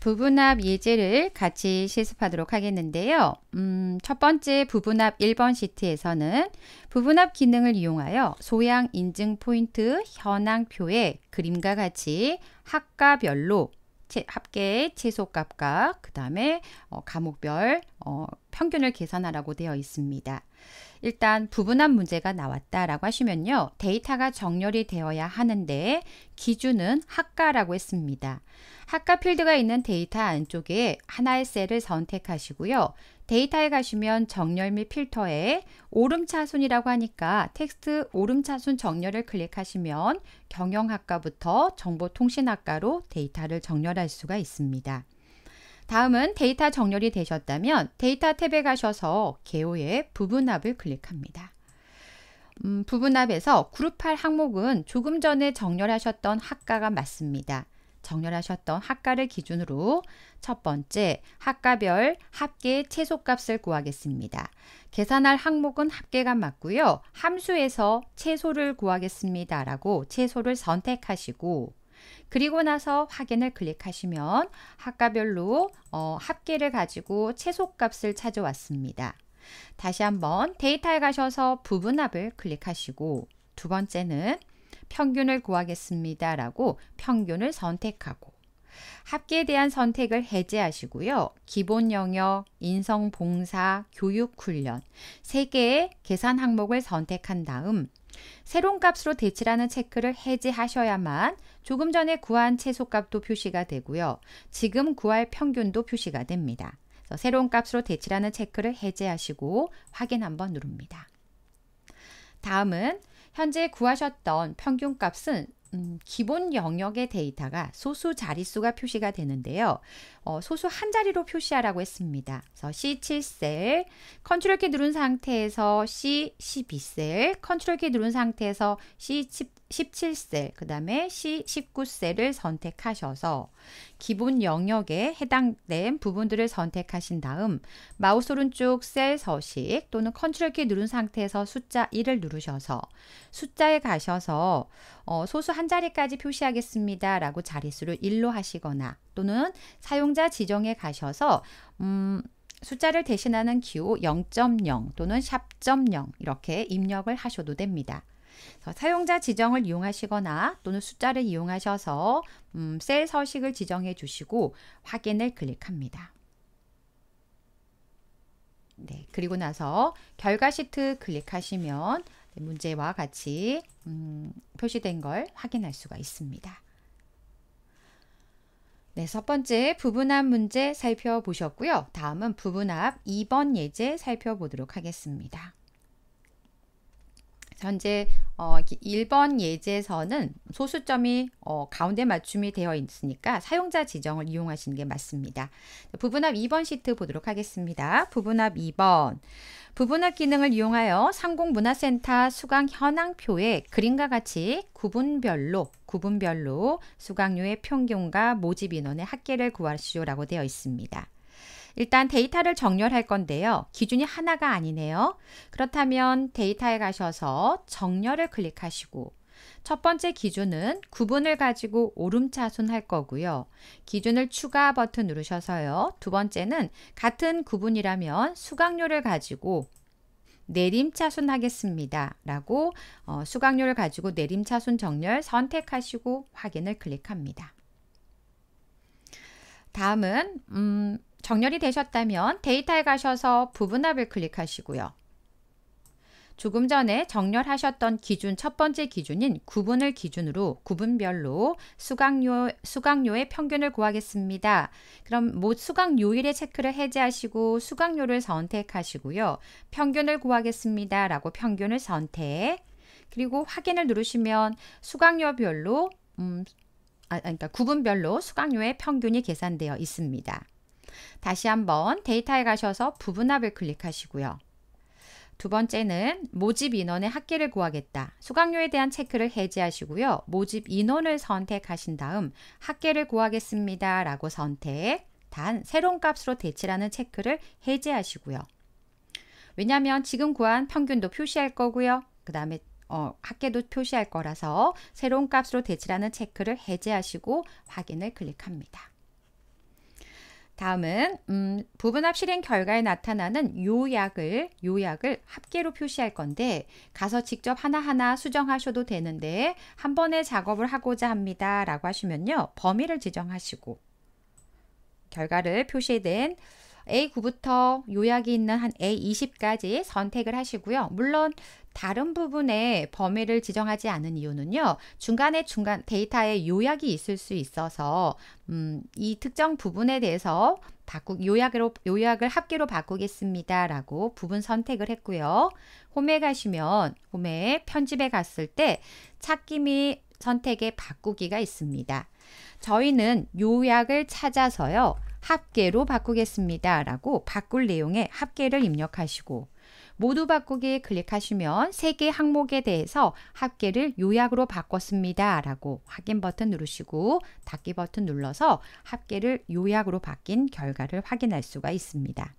부분합 예제를 같이 실습하도록 하겠는데요. 음, 첫 번째 부분합 1번 시트에서는 부분합 기능을 이용하여 소양 인증 포인트 현황표에 그림과 같이 학과별로 합계 최소값과 그 다음에 어, 과목별 어, 평균을 계산하라고 되어 있습니다. 일단 부분한 문제가 나왔다라고 하시면요. 데이터가 정렬이 되어야 하는데 기준은 학과라고 했습니다. 학과 필드가 있는 데이터 안쪽에 하나의 셀을 선택하시고요. 데이터에 가시면 정렬 및 필터에 오름차순이라고 하니까 텍스트 오름차순 정렬을 클릭하시면 경영학과부터 정보통신학과로 데이터를 정렬할 수가 있습니다. 다음은 데이터 정렬이 되셨다면 데이터 탭에 가셔서 개요의 부분합을 클릭합니다. 음, 부분합에서 그룹할 항목은 조금 전에 정렬하셨던 학과가 맞습니다. 정렬하셨던 학과를 기준으로 첫 번째 학과별 합계 최소값을 구하겠습니다. 계산할 항목은 합계가 맞고요. 함수에서 최소를 구하겠습니다. 라고 최소를 선택하시고 그리고 나서 확인을 클릭하시면 학과별로 어, 합계를 가지고 최소값을 찾아왔습니다. 다시 한번 데이터에 가셔서 부분합을 클릭하시고 두 번째는 평균을 구하겠습니다 라고 평균을 선택하고 합계에 대한 선택을 해제하시고요. 기본 영역, 인성 봉사, 교육 훈련 세 개의 계산 항목을 선택한 다음 새로운 값으로 대치라는 체크를 해제하셔야만 조금 전에 구한 최소값도 표시가 되고요. 지금 구할 평균도 표시가 됩니다. 새로운 값으로 대치라는 체크를 해제하시고 확인 한번 누릅니다. 다음은 현재 구하셨던 평균값은 음, 기본 영역의 데이터가 소수 자릿수가 표시가 되는데요. 어, 소수 한 자리로 표시하라고 했습니다. 그래서 C7셀, 컨트롤 키 누른 상태에서 C12셀, 컨트롤 키 누른 상태에서 17셀, 그 다음에 C19셀을 선택하셔서 기본 영역에 해당된 부분들을 선택하신 다음 마우스 오른쪽 셀 서식 또는 컨트롤 키 누른 상태에서 숫자 1을 누르셔서 숫자에 가셔서 어, 소수 한 자리까지 표시하겠습니다 라고 자릿수를 1로 하시거나 또는 사용자 지정에 가셔서 음, 숫자를 대신하는 기호 0.0 또는 샵.0 이렇게 입력을 하셔도 됩니다. 사용자 지정을 이용하시거나 또는 숫자를 이용하셔서 음, 셀 서식을 지정해 주시고 확인을 클릭합니다. 네, 그리고 나서 결과 시트 클릭하시면 문제와 같이 음, 표시된 걸 확인할 수가 있습니다. 네, 첫 번째 부분합 문제 살펴보셨고요. 다음은 부분합 2번 예제 살펴보도록 하겠습니다. 현재 어, 1번 예제에서는 소수점이 어, 가운데 맞춤이 되어 있으니까 사용자 지정을 이용하시는 게 맞습니다. 부분합 2번 시트 보도록 하겠습니다. 부분합 2번. 부분합 기능을 이용하여 상공문화센터 수강 현황표에 그림과 같이 구분별로 구분별로 수강료의 평균과 모집 인원의 합계를 구하시오라고 되어 있습니다. 일단 데이터를 정렬할 건데요. 기준이 하나가 아니네요. 그렇다면 데이터에 가셔서 정렬을 클릭하시고 첫 번째 기준은 구분을 가지고 오름차순 할 거고요. 기준을 추가 버튼 누르셔서요. 두 번째는 같은 구분이라면 수강료를 가지고 내림차순 하겠습니다. 라고 어, 수강료를 가지고 내림차순 정렬 선택하시고 확인을 클릭합니다. 다음은 음, 정렬이 되셨다면 데이터에 가셔서 부분합을 클릭하시고요. 조금 전에 정렬하셨던 기준 첫 번째 기준인 구분을 기준으로 구분별로 수강료, 수강료의 평균을 구하겠습니다. 그럼 모 뭐 수강 요일의 체크를 해제하시고 수강료를 선택하시고요. 평균을 구하겠습니다. 라고 평균을 선택. 그리고 확인을 누르시면 수강료별로 음, 아, 그러니까 구분별로 수강료의 평균이 계산되어 있습니다. 다시 한번 데이터에 가셔서 부분합을 클릭하시고요. 두 번째는 모집 인원의 학기를 구하겠다. 수강료에 대한 체크를 해제하시고요. 모집 인원을 선택하신 다음 학계를 구하겠습니다. 라고 선택. 단 새로운 값으로 대체라는 체크를 해제하시고요. 왜냐하면 지금 구한 평균도 표시할 거고요. 그 다음에 어, 학계도 표시할 거라서 새로운 값으로 대체라는 체크를 해제하시고 확인을 클릭합니다. 다음은 음, 부분합 실행 결과에 나타나는 요약을 요약을 합계로 표시할 건데 가서 직접 하나하나 수정하셔도 되는데 한 번에 작업을 하고자 합니다 라고 하시면요 범위를 지정하시고 결과를 표시된 A9부터 요약이 있는 한 A20까지 선택을 하시고요. 물론 다른 부분에 범위를 지정하지 않은 이유는요. 중간에 중간 데이터에 요약이 있을 수 있어서 음, 이 특정 부분에 대해서 바꾸, 요약으로, 요약을 합계로 바꾸겠습니다. 라고 부분 선택을 했고요. 홈에 가시면 홈에 편집에 갔을 때 찾기 및 선택에 바꾸기가 있습니다. 저희는 요약을 찾아서요. 합계로 바꾸겠습니다. 라고 바꿀 내용의 합계를 입력하시고 모두 바꾸기 클릭하시면 3개 항목에 대해서 합계를 요약으로 바꿨습니다. 라고 확인 버튼 누르시고 닫기 버튼 눌러서 합계를 요약으로 바뀐 결과를 확인할 수가 있습니다.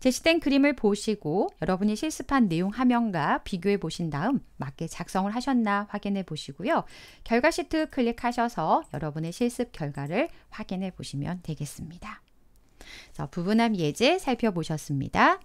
제시된 그림을 보시고 여러분이 실습한 내용 화면과 비교해 보신 다음 맞게 작성을 하셨나 확인해 보시고요. 결과 시트 클릭하셔서 여러분의 실습 결과를 확인해 보시면 되겠습니다. 부분함 예제 살펴보셨습니다.